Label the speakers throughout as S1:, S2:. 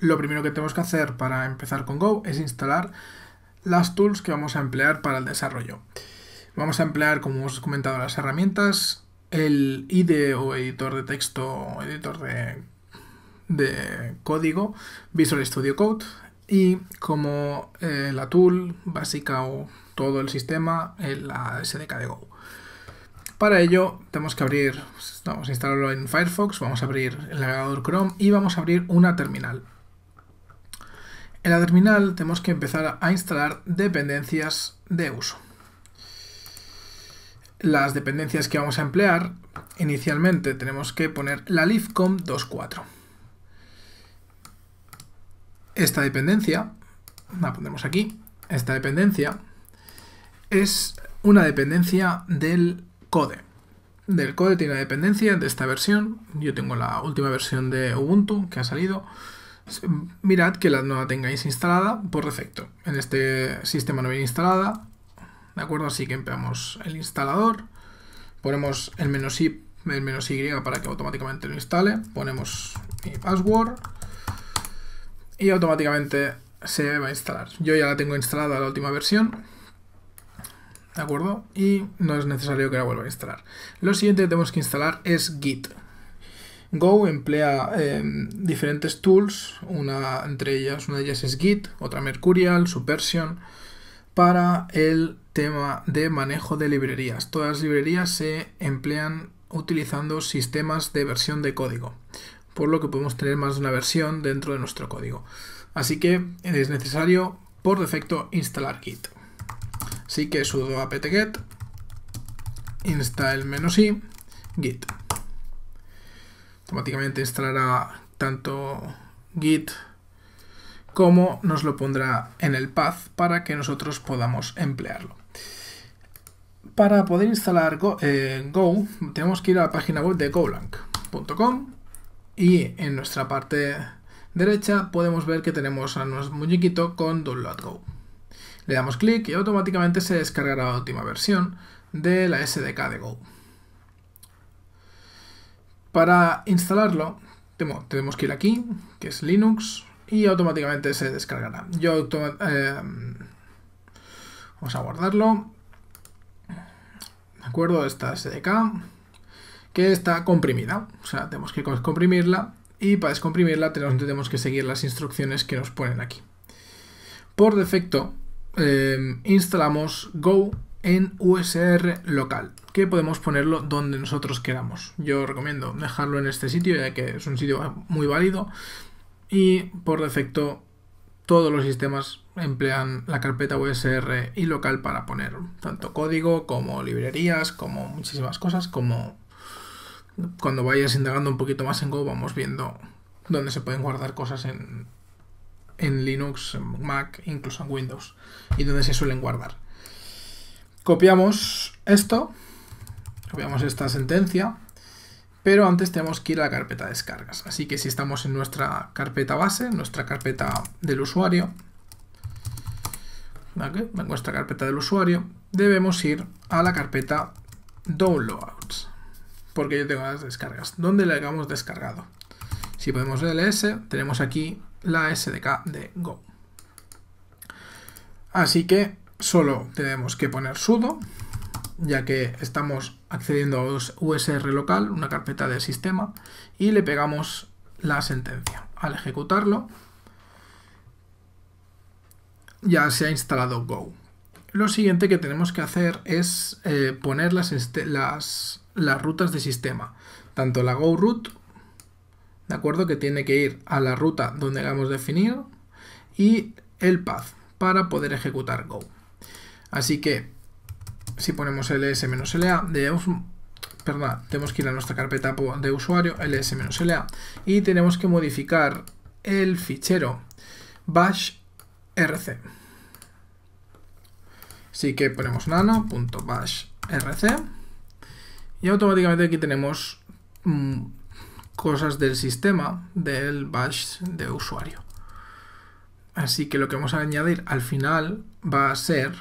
S1: Lo primero que tenemos que hacer para empezar con Go es instalar las tools que vamos a emplear para el desarrollo. Vamos a emplear, como os he comentado, las herramientas, el IDE o editor de texto, editor de, código, Visual Studio Code, y como eh, la tool básica o todo el sistema, eh, la SDK de Go. Para ello tenemos que abrir, vamos a instalarlo en Firefox, vamos a abrir el navegador Chrome y vamos a abrir una terminal. En la terminal tenemos que empezar a instalar dependencias de uso. Las dependencias que vamos a emplear, inicialmente tenemos que poner la libcom 24. Esta dependencia, la pondremos aquí, esta dependencia es una dependencia del code. Del code tiene una dependencia de esta versión, yo tengo la última versión de Ubuntu que ha salido, mirad que la, no la tengáis instalada por defecto. En este sistema no viene instalada, ¿de acuerdo? Así que empezamos el instalador, ponemos el menos el menos y para que automáticamente lo instale, ponemos mi password y automáticamente se va a instalar. Yo ya la tengo instalada la última versión, ¿de acuerdo? Y no es necesario que la vuelva a instalar. Lo siguiente que tenemos que instalar es Git. Go emplea em, diferentes tools, una, entre ellas una de ellas es Git, otra Mercurial, Subversion, para el tema de manejo de librerías. Todas las librerías se emplean utilizando sistemas de versión de código, por lo que podemos tener más de una versión dentro de nuestro código. Así que es necesario por defecto instalar Git. Así que sudo apt-get install-i git automáticamente instalará tanto git como nos lo pondrá en el path para que nosotros podamos emplearlo. Para poder instalar Go, eh, tenemos que ir a la página web de golang.com y en nuestra parte derecha podemos ver que tenemos a nuestro muñequito con Download Go. Le damos clic y automáticamente se descargará la última versión de la SDK de Go. Para instalarlo, tenemos que ir aquí, que es Linux, y automáticamente se descargará. Yo em, Vamos a guardarlo. De acuerdo, esta SDK, que está comprimida. O sea, tenemos que descomprimirla, y para descomprimirla tenemos que seguir las instrucciones que nos ponen aquí. Por defecto, em, instalamos Go en USR local, que podemos ponerlo donde nosotros queramos. Yo recomiendo dejarlo en este sitio, ya que es un sitio muy válido y por defecto todos los sistemas emplean la carpeta USR y local para poner tanto código como librerías, como muchísimas cosas, como cuando vayas indagando un poquito más en Go vamos viendo dónde se pueden guardar cosas en, en Linux, en Mac, incluso en Windows y dónde se suelen guardar. Copiamos esto, copiamos esta sentencia, pero antes tenemos que ir a la carpeta de descargas. Así que si estamos en nuestra carpeta base, nuestra carpeta del usuario, ¿vale? en nuestra carpeta del usuario, debemos ir a la carpeta downloads, porque yo tengo las descargas, ¿Dónde la hagamos descargado. Si podemos ls, tenemos aquí la SDK de Go. Así que solo tenemos que poner sudo, ya que estamos accediendo a USR local, una carpeta del sistema, y le pegamos la sentencia. Al ejecutarlo, ya se ha instalado Go. Lo siguiente que tenemos que hacer es eh, poner las, rutas de sistema, tanto la Go root, ¿de acuerdo? Que tiene que ir a la ruta donde hemos definido, y el path para poder ejecutar Go. Así que si ponemos ls-la, e debemos, perdón, tenemos que ir a nuestra carpeta de usuario, ls-la, e y tenemos que modificar el fichero bash rc. Así que ponemos nano.bash y automáticamente aquí tenemos mm, cosas del sistema del bash de usuario. Así que lo que vamos a añadir al final va a ser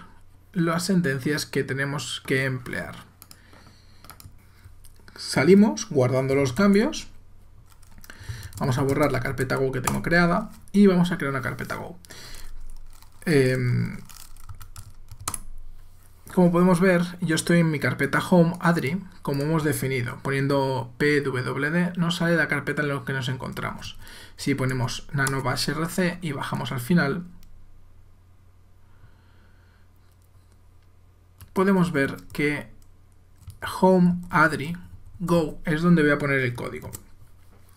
S1: las sentencias que tenemos que emplear. Salimos guardando los cambios. Vamos a borrar la carpeta Go que tengo creada y vamos a crear una carpeta Go. Em, como podemos ver, yo estoy en mi carpeta Home Adri, como hemos definido. Poniendo pwd nos sale la carpeta en la que nos encontramos. Si ponemos nano bash y bajamos al final, podemos ver que home adri go es donde voy a poner el código.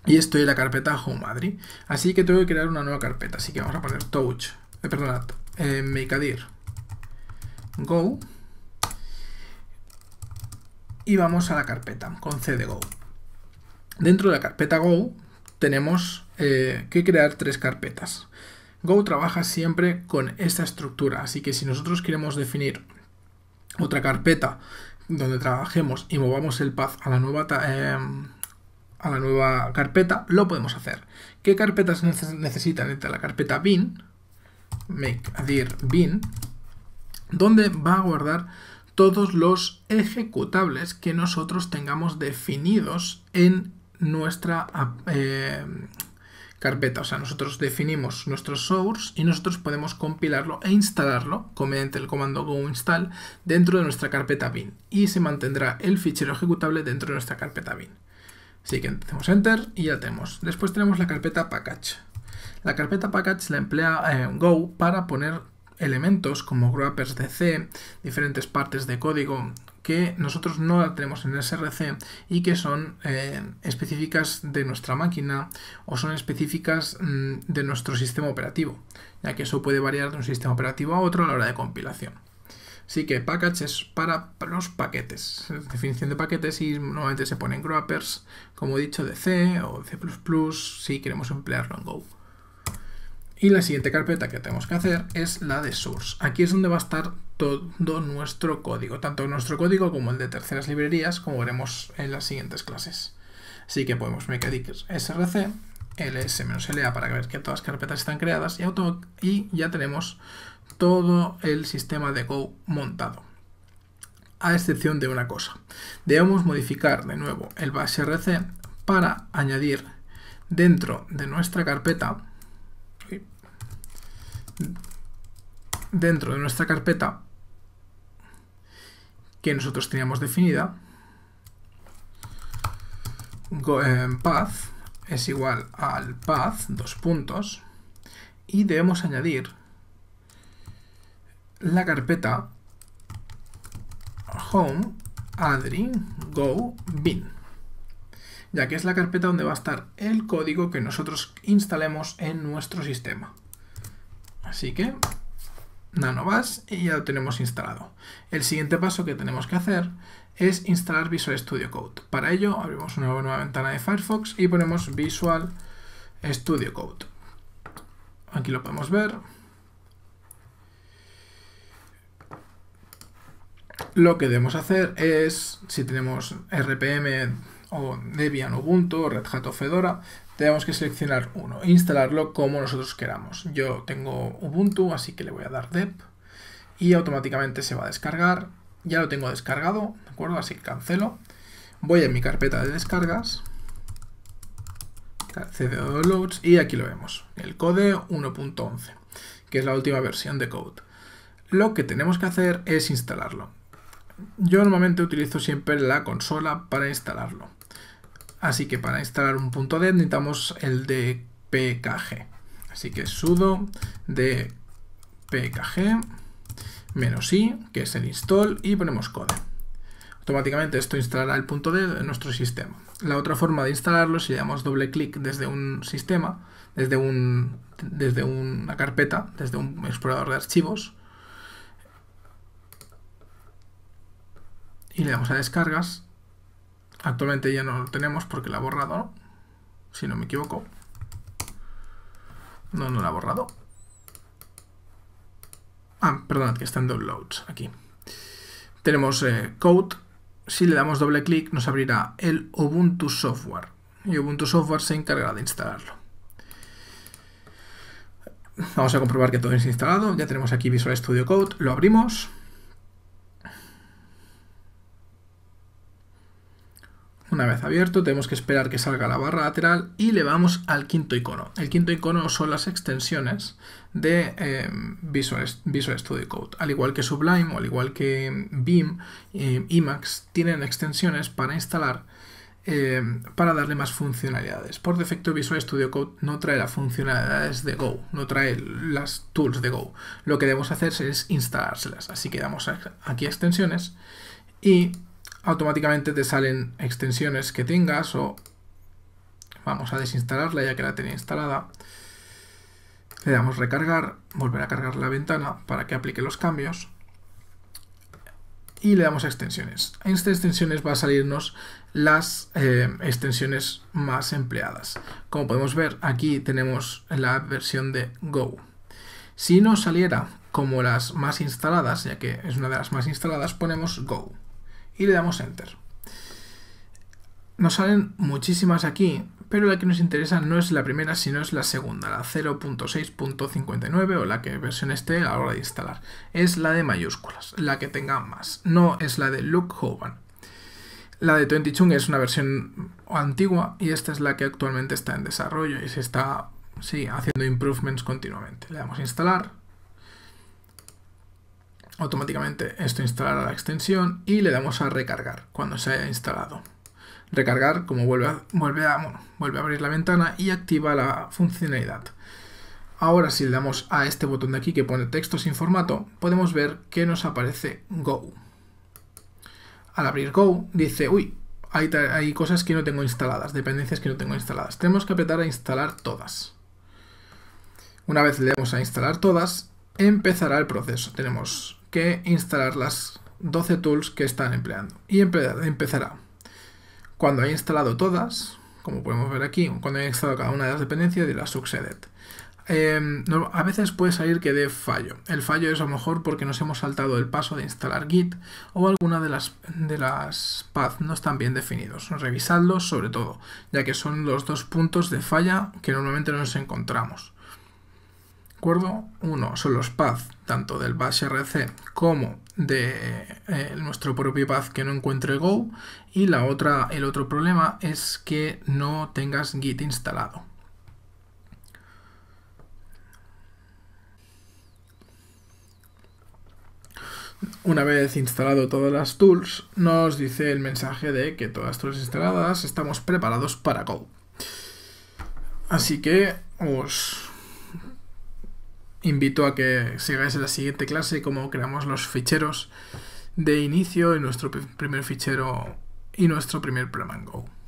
S1: Y estoy en la carpeta home adri. Así que tengo que crear una nueva carpeta. Así que vamos a poner touch, eh, perdonad, eh, makeadir go. Y vamos a la carpeta con cd-go. Dentro de la carpeta go tenemos eh, que crear tres carpetas. Go trabaja siempre con esta estructura, así que si nosotros queremos definir otra carpeta donde trabajemos y movamos el path a la nueva, em, a la nueva carpeta, lo podemos hacer. ¿Qué carpetas necesitan? Entre la carpeta bin, make dir bin, donde va a guardar todos los ejecutables que nosotros tengamos definidos en nuestra, eh, carpeta. O sea, nosotros definimos nuestro source y nosotros podemos compilarlo e instalarlo mediante el comando go install dentro de nuestra carpeta bin y se mantendrá el fichero ejecutable dentro de nuestra carpeta bin. Así que hacemos enter y ya tenemos. Después tenemos la carpeta package. La carpeta package la emplea eh, Go para poner elementos como wrappers de C, diferentes partes de código que nosotros no la tenemos en SRC y que son eh, específicas de nuestra máquina o son específicas mm, de nuestro sistema operativo, ya que eso puede variar de un sistema operativo a otro a la hora de compilación. Así que package es para los paquetes, definición de paquetes y normalmente se ponen wrappers, como he dicho, de C o C++ si queremos emplearlo en Go. Y la siguiente carpeta que tenemos que hacer es la de source. Aquí es donde va a estar todo nuestro código, tanto nuestro código como el de terceras librerías, como veremos en las siguientes clases. Así que podemos make src ls-la para ver que todas las carpetas están creadas y, auto y ya tenemos todo el sistema de Go montado. A excepción de una cosa. Debemos modificar de nuevo el rc para añadir dentro de nuestra carpeta dentro de nuestra carpeta que nosotros teníamos definida, eh, path es igual al path, dos puntos, y debemos añadir la carpeta home go bin ya que es la carpeta donde va a estar el código que nosotros instalemos en nuestro sistema. Así que nanovas y ya lo tenemos instalado. El siguiente paso que tenemos que hacer es instalar Visual Studio Code. Para ello abrimos una nueva ventana de Firefox y ponemos Visual Studio Code. Aquí lo podemos ver. Lo que debemos hacer es, si tenemos RPM o Debian Ubuntu o Red Hat o Fedora, tenemos que seleccionar uno instalarlo como nosotros queramos. Yo tengo Ubuntu, así que le voy a dar dep y automáticamente se va a descargar. Ya lo tengo descargado, ¿de acuerdo? Así cancelo. Voy a mi carpeta de descargas, cd downloads y aquí lo vemos, el code 1.11, que es la última versión de Code. Lo que tenemos que hacer es instalarlo. Yo normalmente utilizo siempre la consola para instalarlo. Así que para instalar un punto .dev necesitamos el de pkg. Así que sudo de pkg menos i, que es el install, y ponemos code. Automáticamente esto instalará el punto .dev en nuestro sistema. La otra forma de instalarlo es si le damos doble clic desde un sistema, desde, un, desde una carpeta, desde un explorador de archivos, y le damos a descargas, Actualmente ya no lo tenemos porque la ha borrado, Si no me equivoco. No, no la ha borrado. Ah, perdonad, que está en Downloads, aquí. Tenemos eh, Code. Si le damos doble clic nos abrirá el Ubuntu Software. Y Ubuntu Software se encargará de instalarlo. Vamos a comprobar que todo es instalado. Ya tenemos aquí Visual Studio Code. Lo abrimos. Una vez abierto, tenemos que esperar que salga la barra lateral y le vamos al quinto icono. El quinto icono son las extensiones de em, Visual, Studio Code. Al igual que Sublime o al igual que em, Beam, IMAX, em, Emacs tienen extensiones para instalar para darle más funcionalidades. Por defecto Visual Studio Code no trae las funcionalidades de Go, no trae las tools de Go. Lo que debemos hacer es instalárselas. Así que damos aquí a extensiones y automáticamente te salen extensiones que tengas o vamos a desinstalarla ya que la tenía instalada. Le damos recargar, volver a cargar la ventana para que aplique los cambios y le damos extensiones. En estas extensiones va a salirnos las eh, extensiones más empleadas. Como podemos ver, aquí tenemos la versión de Go. Si no saliera como las más instaladas, ya que es una de las más instaladas, ponemos Go y le damos Enter. Nos salen muchísimas aquí, pero la que nos interesa no es la primera, sino es la segunda, la 0.6.59 o la que versión esté a la hora de instalar. Es la de mayúsculas, la que tenga más, no es la de Luke Hogan, La de 20 es una versión antigua y esta es la que actualmente está en desarrollo y se está sí, haciendo improvements continuamente. Le damos instalar, automáticamente esto instalará la extensión y le damos a recargar cuando se haya instalado. Recargar como vuelve a, vuelve a, vuelve a abrir la ventana y activa la funcionalidad. Ahora si le damos a este botón de aquí que pone texto sin formato, podemos ver que nos aparece Go. Al abrir Go dice, uy, hay, hay cosas que no tengo instaladas, dependencias que no tengo instaladas. Tenemos que apretar a instalar todas. Una vez le damos a instalar todas, empezará el proceso. Tenemos que instalar las 12 tools que están empleando. Y empezará cuando haya instalado todas, como podemos ver aquí, cuando haya instalado cada una de las dependencias, de la Eh, a veces puede salir que dé fallo. El fallo es a lo mejor porque nos hemos saltado el paso de instalar Git o alguna de las, de las paths no están bien definidos. Revisadlos sobre todo, ya que son los dos puntos de falla que normalmente nos encontramos. Uno son los paths, tanto del bash RC como de eh, nuestro propio path que no encuentre Go. Y la otra, el otro problema es que no tengas Git instalado. Una vez instalado todas las tools, nos dice el mensaje de que todas las tools instaladas estamos preparados para Go. Así que os, invito a que sigáis la siguiente clase cómo creamos los ficheros de inicio y nuestro primer fichero y nuestro primer programa. Go.